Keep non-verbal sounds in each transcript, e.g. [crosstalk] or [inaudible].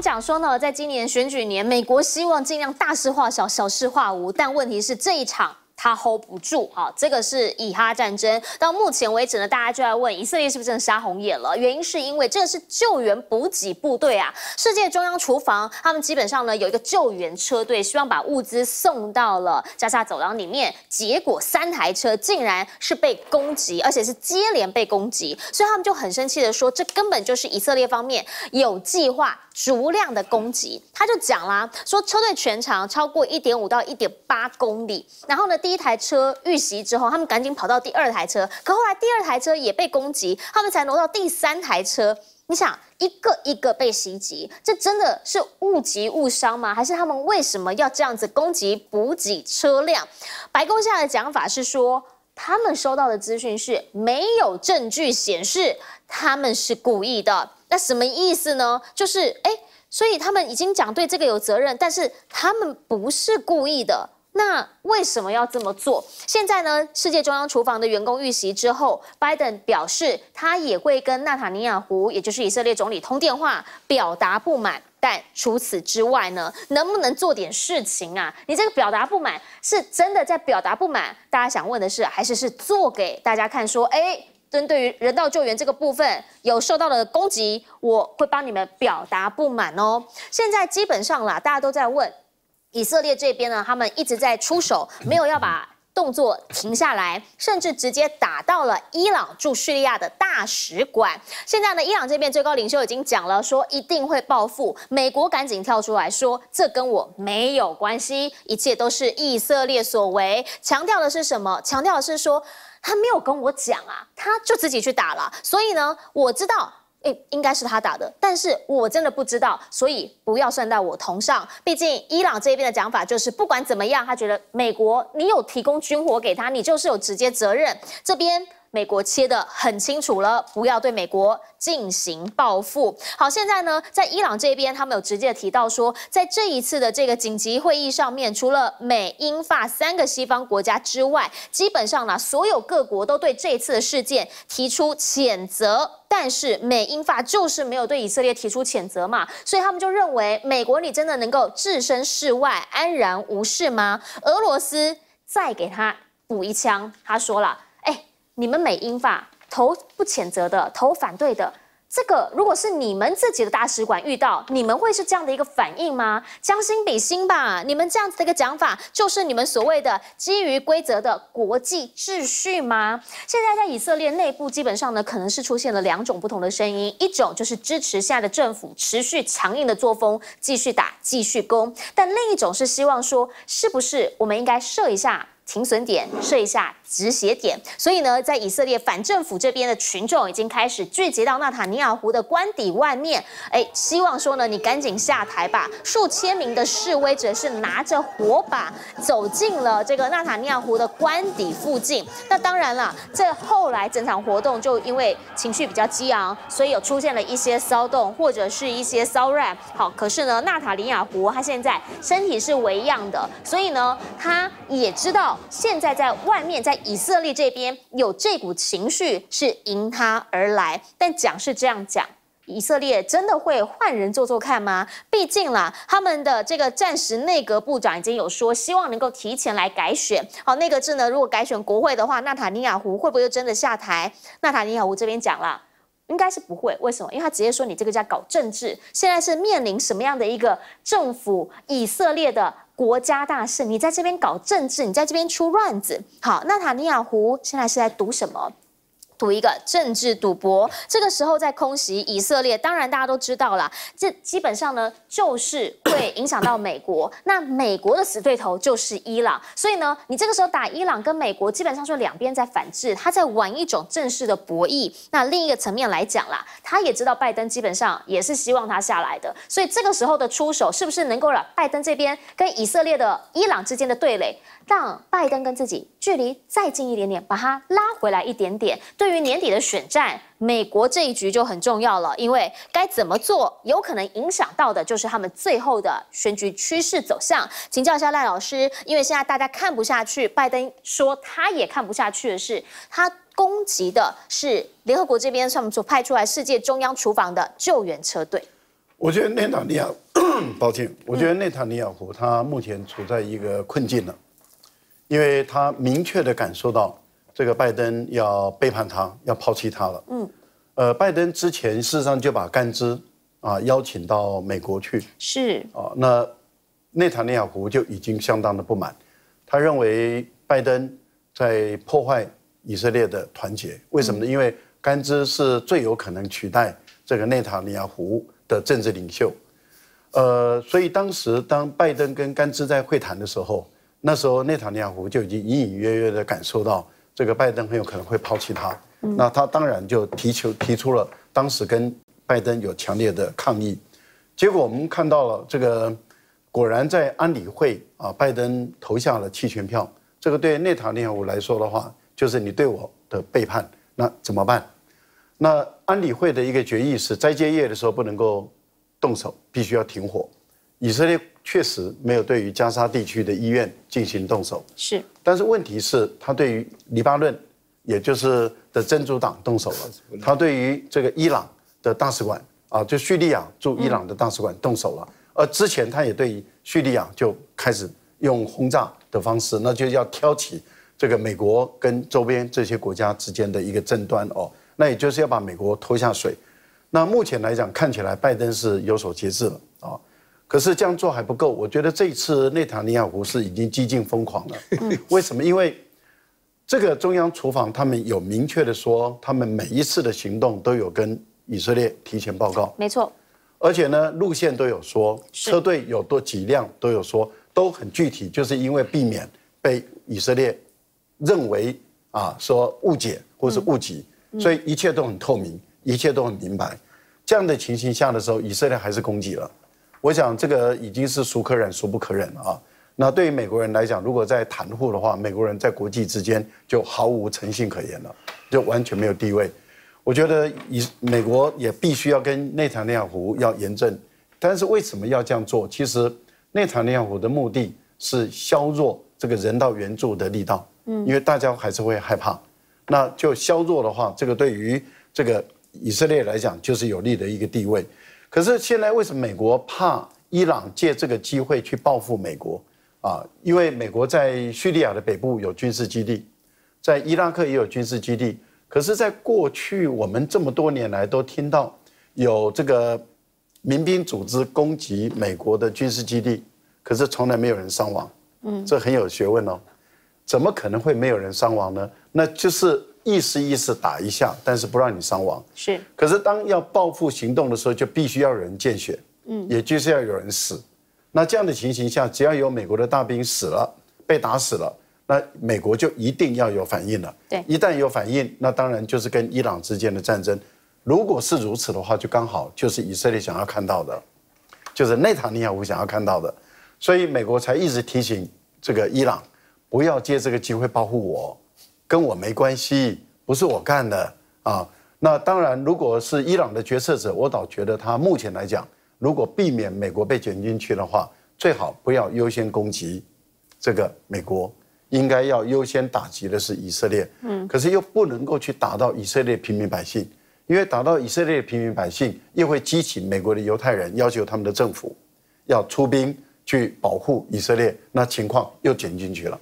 讲说呢，在今年选举年，美国希望尽量大事化小，小事化无。但问题是，这一场他 hold 不住啊！这个是以哈战争。到目前为止呢，大家就在问，以色列是不是真的杀红眼了？原因是因为这个是救援补给部队啊，世界中央厨房。他们基本上呢，有一个救援车队，希望把物资送到了加沙走廊里面。结果三台车竟然是被攻击，而且是接连被攻击。所以他们就很生气的说，这根本就是以色列方面有计划。足量的攻击，他就讲啦，说车队全长超过一点五到一点八公里，然后呢，第一台车遇袭之后，他们赶紧跑到第二台车，可后来第二台车也被攻击，他们才挪到第三台车。你想，一个一个被袭击，这真的是误击误伤吗？还是他们为什么要这样子攻击补给车辆？白宫下的讲法是说。他们收到的资讯是没有证据显示他们是故意的。那什么意思呢？就是哎，所以他们已经讲对这个有责任，但是他们不是故意的。那为什么要这么做？现在呢？世界中央厨房的员工遇袭之后，拜登表示他也会跟纳塔尼亚胡，也就是以色列总理通电话，表达不满。但除此之外呢，能不能做点事情啊？你这个表达不满是真的在表达不满？大家想问的是，还是是做给大家看说，哎，针对于人道救援这个部分有受到的攻击，我会帮你们表达不满哦。现在基本上啦，大家都在问以色列这边呢，他们一直在出手，没有要把。动作停下来，甚至直接打到了伊朗驻叙利亚的大使馆。现在呢，伊朗这边最高领袖已经讲了，说一定会报复。美国赶紧跳出来说，这跟我没有关系，一切都是以色列所为。强调的是什么？强调的是说他没有跟我讲啊，他就自己去打了。所以呢，我知道。诶，应该是他打的，但是我真的不知道，所以不要算到我头上。毕竟伊朗这边的讲法就是，不管怎么样，他觉得美国你有提供军火给他，你就是有直接责任。这边。美国切得很清楚了，不要对美国进行报复。好，现在呢，在伊朗这边，他们有直接提到说，在这一次的这个紧急会议上面，除了美英法三个西方国家之外，基本上呢，所有各国都对这次的事件提出谴责。但是美英法就是没有对以色列提出谴责嘛，所以他们就认为，美国你真的能够置身事外，安然无事吗？俄罗斯再给他补一枪，他说了。你们美英法投不谴责的，投反对的，这个如果是你们自己的大使馆遇到，你们会是这样的一个反应吗？将心比心吧，你们这样子的一个讲法，就是你们所谓的基于规则的国际秩序吗？现在在以色列内部，基本上呢，可能是出现了两种不同的声音，一种就是支持现在的政府持续强硬的作风，继续打，继续攻；但另一种是希望说，是不是我们应该设一下？停损点设一下止血点，所以呢，在以色列反政府这边的群众已经开始聚集到纳塔尼亚胡的官邸外面，哎，希望说呢，你赶紧下台吧。数千名的示威者是拿着火把走进了这个纳塔尼亚胡的官邸附近。那当然了，这后来整场活动就因为情绪比较激昂，所以有出现了一些骚动或者是一些骚乱。好，可是呢，纳塔尼亚胡他现在身体是微恙的，所以呢，他也知道。现在在外面，在以色列这边有这股情绪是迎他而来，但讲是这样讲，以色列真的会换人做做看吗？毕竟啦，他们的这个暂时内阁部长已经有说，希望能够提前来改选。好，内阁制呢？如果改选国会的话，纳塔尼亚胡会不会真的下台？纳塔尼亚胡这边讲了，应该是不会。为什么？因为他直接说你这个叫搞政治，现在是面临什么样的一个政府？以色列的。国家大事，你在这边搞政治，你在这边出乱子。好，纳塔尼亚胡现在是在读什么？赌一个政治赌博，这个时候在空袭以色列，当然大家都知道了，这基本上呢就是会影响到美国。[coughs] 那美国的死对头就是伊朗，所以呢，你这个时候打伊朗跟美国，基本上说两边在反制，他在玩一种正式的博弈。那另一个层面来讲啦，他也知道拜登基本上也是希望他下来的，所以这个时候的出手是不是能够让拜登这边跟以色列的伊朗之间的对垒，让拜登跟自己距离再近一点点，把他拉回来一点点？对。对于年底的选战，美国这一局就很重要了，因为该怎么做，有可能影响到的就是他们最后的选举趋势走向。请教一下赖老师，因为现在大家看不下去，拜登说他也看不下去的是，他攻击的是联合国这边他们所派出来世界中央厨房的救援车队。我觉得内塔尼亚，抱歉，我觉得内塔尼亚胡他目前处在一个困境了，因为他明确的感受到。这个拜登要背叛他，要抛弃他了。嗯，呃，拜登之前事实上就把甘孜啊邀请到美国去。是啊，那内塔尼亚胡就已经相当的不满，他认为拜登在破坏以色列的团结。为什么呢？因为甘孜是最有可能取代这个内塔尼亚胡的政治领袖。呃，所以当时当拜登跟甘孜在会谈的时候，那时候内塔尼亚胡就已经隐隐约约的感受到。这个拜登很有可能会抛弃他，那他当然就提求提出了，当时跟拜登有强烈的抗议，结果我们看到了这个，果然在安理会啊，拜登投下了弃权票，这个对内塔尼亚胡来说的话，就是你对我的背叛，那怎么办？那安理会的一个决议是，斋戒夜的时候不能够动手，必须要停火。以色列确实没有对于加沙地区的医院进行动手，是，但是问题是，他对于黎巴嫩，也就是的真主党动手了，他对于这个伊朗的大使馆啊，就叙利亚驻伊朗的大使馆动手了，而之前他也对于叙利亚就开始用轰炸的方式，那就要挑起这个美国跟周边这些国家之间的一个争端哦，那也就是要把美国拖下水，那目前来讲，看起来拜登是有所节制了啊。可是这样做还不够，我觉得这一次内塔尼亚胡是已经几近疯狂了。为什么？因为这个中央厨房他们有明确的说，他们每一次的行动都有跟以色列提前报告，没错。而且呢，路线都有说，车队有多几辆都有说，都很具体。就是因为避免被以色列认为啊说误解或是误击，所以一切都很透明，一切都很明白。这样的情形下的时候，以色列还是攻击了。我想这个已经是孰可忍，孰不可忍啊。那对于美国人来讲，如果在袒护的话，美国人在国际之间就毫无诚信可言了，就完全没有地位。我觉得以美国也必须要跟内塔尼亚胡要严正。但是为什么要这样做？其实内塔尼亚胡的目的是削弱这个人道援助的力道，嗯，因为大家还是会害怕。那就削弱的话，这个对于这个以色列来讲就是有利的一个地位。可是现在为什么美国怕伊朗借这个机会去报复美国啊？因为美国在叙利亚的北部有军事基地，在伊拉克也有军事基地。可是，在过去我们这么多年来都听到有这个民兵组织攻击美国的军事基地，可是从来没有人伤亡。嗯，这很有学问哦，怎么可能会没有人伤亡呢？那就是。意思意思打一下，但是不让你伤亡。是，可是当要报复行动的时候，就必须要有人见血，嗯，也就是要有人死。那这样的情形下，只要有美国的大兵死了，被打死了，那美国就一定要有反应了。对，一旦有反应，那当然就是跟伊朗之间的战争。如果是如此的话，就刚好就是以色列想要看到的，就是内塔尼亚胡想要看到的，所以美国才一直提醒这个伊朗，不要借这个机会报复我。跟我没关系，不是我干的啊。那当然，如果是伊朗的决策者，我倒觉得他目前来讲，如果避免美国被卷进去的话，最好不要优先攻击这个美国，应该要优先打击的是以色列。嗯，可是又不能够去打到以色列平民百姓，因为打到以色列平民百姓，又会激起美国的犹太人要求他们的政府要出兵去保护以色列，那情况又卷进去了。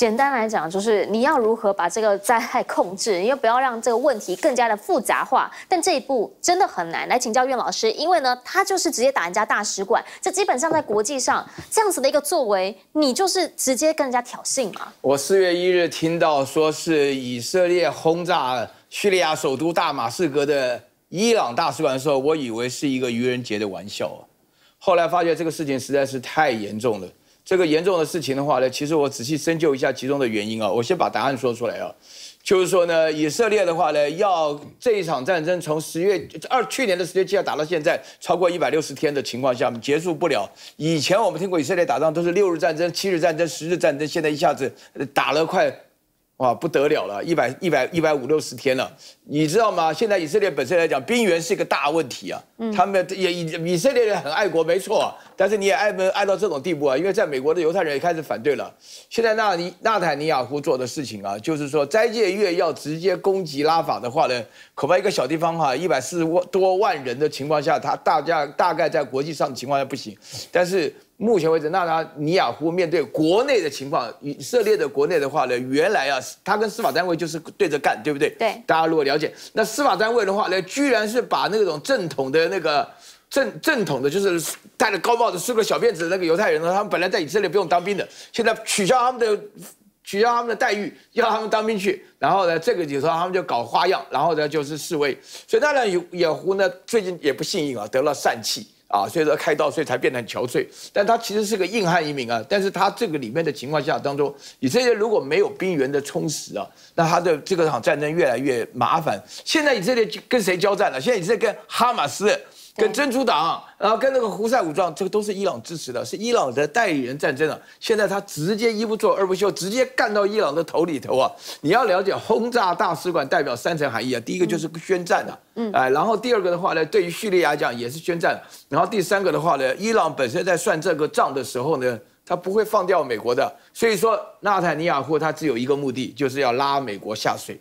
简单来讲，就是你要如何把这个灾害控制，因为不要让这个问题更加的复杂化。但这一步真的很难，来请教苑老师，因为呢，他就是直接打人家大使馆，这基本上在国际上这样子的一个作为，你就是直接跟人家挑衅嘛。我四月一日听到说是以色列轰炸叙利亚首都大马士革的伊朗大使馆的时候，我以为是一个愚人节的玩笑，后来发觉这个事情实在是太严重了。这个严重的事情的话呢，其实我仔细深究一下其中的原因啊，我先把答案说出来啊，就是说呢，以色列的话呢，要这一场战争从十月二去年的十月七号打到现在超过一百六十天的情况下，结束不了。以前我们听过以色列打仗都是六日战争、七日战争、十日战争，现在一下子打了快。哇，不得了了，一百一百一百五六十天了，你知道吗？现在以色列本身来讲，兵源是一个大问题啊。他们也以以色列人很爱国，没错，但是你也爱不爱到这种地步啊？因为在美国的犹太人也开始反对了。现在纳尼纳坦尼亚胡做的事情啊，就是说斋戒月要直接攻击拉法的话呢，恐怕一个小地方哈，一百四十多万人的情况下，他大家大概在国际上的情况下不行。但是。目前为止，纳达尼亚胡面对国内的情况，以色列的国内的话呢，原来啊，他跟司法单位就是对着干，对不对？对。大家如果了解，那司法单位的话呢，居然是把那种正统的那个正正统的，就是戴着高帽子梳个小辫子的那个犹太人呢，他们本来在以色列不用当兵的，现在取消他们的取消他们的待遇，要他们当兵去。然后呢，这个时候他们就搞花样，然后呢就是示威。所以纳然，尼亚夫呢，最近也不幸运啊，得了疝气。啊，所以说开刀，所以才变得很憔悴。但他其实是个硬汉移民啊，但是他这个里面的情况下当中，以色列如果没有兵源的充实啊，那他的这个场战争越来越麻烦。现在以色列跟谁交战了？现在以色列跟哈马斯。跟真主党，然后跟那个胡塞武装，这个都是伊朗支持的，是伊朗的代理人战争啊。现在他直接一不做二不休，直接干到伊朗的头里头啊！你要了解轰炸大使馆代表三层含义啊，第一个就是宣战了，哎，然后第二个的话呢，对于叙利亚讲也是宣战，然后第三个的话呢，伊朗本身在算这个账的时候呢，他不会放掉美国的，所以说纳坦尼亚胡他只有一个目的，就是要拉美国下水。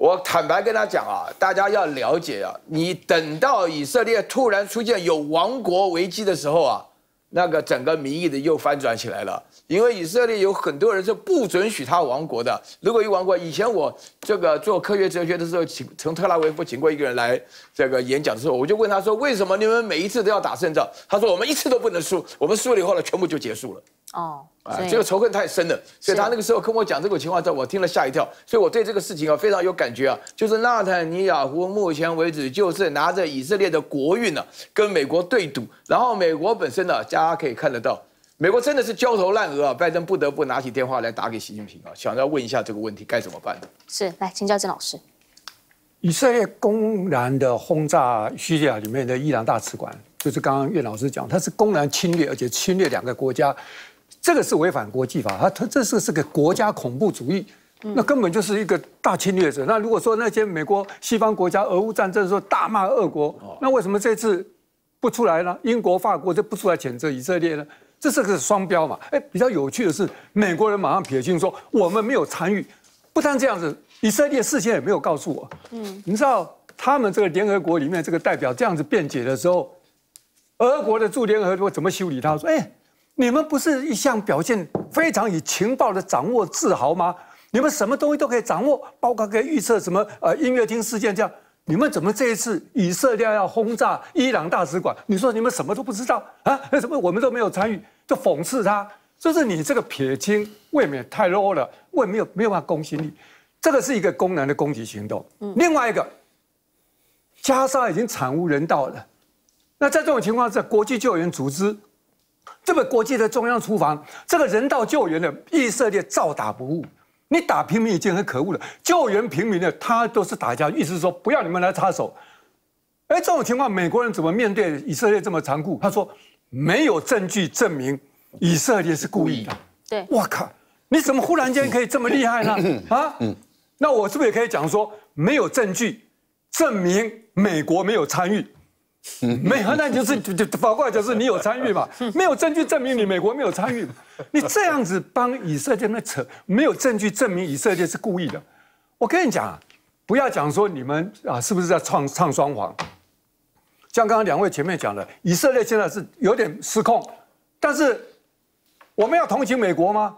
我坦白跟他讲啊，大家要了解啊，你等到以色列突然出现有亡国危机的时候啊，那个整个民意的又翻转起来了。因为以色列有很多人是不准许他亡国的。如果一亡国，以前我这个做科学哲学的时候，请从特拉维夫请过一个人来这个演讲的时候，我就问他说：为什么你们每一次都要打胜仗？他说：我们一次都不能输，我们输了以后呢，全部就结束了。哦，啊，这个仇恨太深了，所以他那个时候跟我讲这个情况后，我听了吓一跳，所以我对这个事情啊非常有感觉啊。就是纳坦尼亚胡目前为止就是拿着以色列的国运呢跟美国对赌，然后美国本身呢，大家可以看得到，美国真的是焦头烂额啊。拜登不得不拿起电话来打给习近平啊，想要问一下这个问题该怎么办是，来，请教郑老师，以色列公然的轰炸叙利亚里面的伊朗大使馆，就是刚刚岳老师讲，他是公然侵略，而且侵略两个国家。这个是违反国际法，他他这是是个国家恐怖主义，那根本就是一个大侵略者。那如果说那些美国、西方国家，俄乌战争的时候大骂俄国，那为什么这次不出来呢？英国、法国就不出来谴责以色列呢？这是个双标嘛？哎，比较有趣的是，美国人马上撇清说我们没有参与。不但这样子，以色列事先也没有告诉我。嗯，你知道他们这个联合国里面这个代表这样子辩解的时候，俄国的驻联合国怎么修理他说？哎。你们不是一向表现非常以情报的掌握自豪吗？你们什么东西都可以掌握，包括可以预测什么呃音乐厅事件这样。你们怎么这一次以色列要轰炸伊朗大使馆？你说你们什么都不知道啊？什么我们都没有参与，就讽刺他，就是你这个撇清未免太 low 了，未没有没有办法公信力。这个是一个公然的攻击行动。嗯，另外一个，加沙已经惨无人道了，那在这种情况下，国际救援组织。这个国际的中央厨房，这个人道救援的以色列照打不误。你打平民已经很可恶了，救援平民的他都是打架，意思是说不要你们来插手。哎，这种情况美国人怎么面对以色列这么残酷？他说没有证据证明以色列是故意的。对，我靠，你怎么忽然间可以这么厉害呢？啊，那我是不是也可以讲说没有证据证明美国没有参与？[laughs] 没有，那就是就就反过来讲，是你有参与嘛？[laughs] 没有证据证明你美国没有参与，[laughs] 你这样子帮以色列那扯，没有证据证明以色列是故意的。我跟你讲，不要讲说你们啊是不是在唱唱双簧？像刚刚两位前面讲的，以色列现在是有点失控，但是我们要同情美国吗？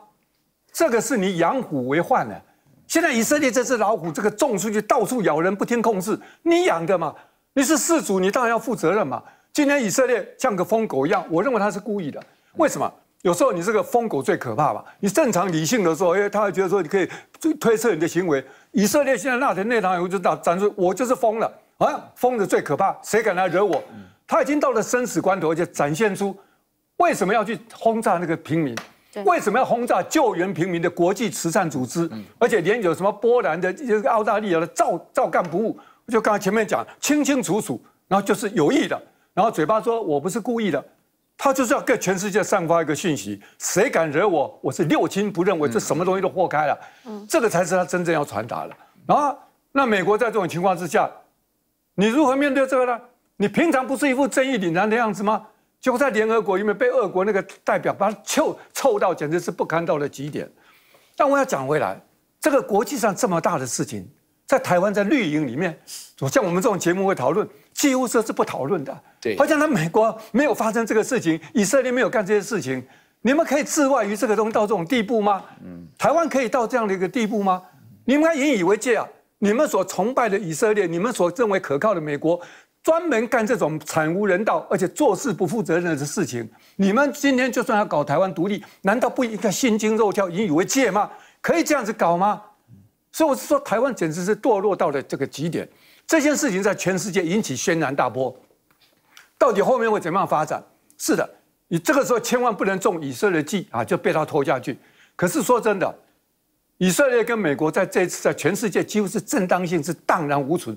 这个是你养虎为患的。现在以色列这只老虎这个种出去到处咬人不听控制，你养的嘛？你是事主，你当然要负责任嘛。今天以色列像个疯狗一样，我认为他是故意的。为什么？有时候你这个疯狗最可怕吧？你正常理性的时候，因为他会觉得说你可以推推测你的行为。以色列现在那天那场，我就展展出，我就是疯了啊！疯子最可怕，谁敢来惹我？他已经到了生死关头，而且展现出为什么要去轰炸那个平民，为什么要轰炸救援平民的国际慈善组织，而且连有什么波兰的、这个澳大利亚的，照照干不误。就刚才前面讲清清楚楚，然后就是有意的，然后嘴巴说我不是故意的，他就是要给全世界散发一个讯息：谁敢惹我，我是六亲不认，为这什么东西都豁开了。嗯，这个才是他真正要传达的。然后，那美国在这种情况之下，你如何面对这个呢？你平常不是一副正义凛然的样子吗？就在联合国里面被俄国那个代表把他臭臭到简直是不堪到了极点。但我要讲回来，这个国际上这么大的事情。在台湾，在绿营里面，我像我们这种节目会讨论，几乎是不讨论的。对，好像他美国没有发生这个事情，以色列没有干这些事情，你们可以置外于这个东到这种地步吗？嗯，台湾可以到这样的一个地步吗？你们要引以为戒啊！你们所崇拜的以色列，你们所认为可靠的美国，专门干这种惨无人道而且做事不负责任的事情，你们今天就算要搞台湾独立，难道不应该心惊肉跳引以为戒吗？可以这样子搞吗？所以我是说，台湾简直是堕落到了这个极点。这件事情在全世界引起轩然大波，到底后面会怎么样发展？是的，你这个时候千万不能中以色列计啊，就被他拖下去。可是说真的，以色列跟美国在这次在全世界几乎是正当性是荡然无存，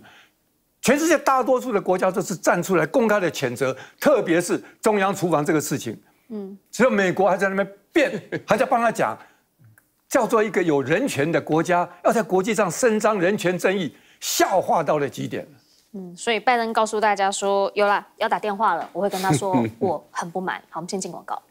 全世界大多数的国家都是站出来公开的谴责，特别是中央厨房这个事情。嗯，只有美国还在那边变，还在帮他讲。叫做一个有人权的国家，要在国际上伸张人权正义，笑话到了极点。嗯，所以拜登告诉大家说，有了要打电话了，我会跟他说 [laughs] 我很不满。好，我们先进广告。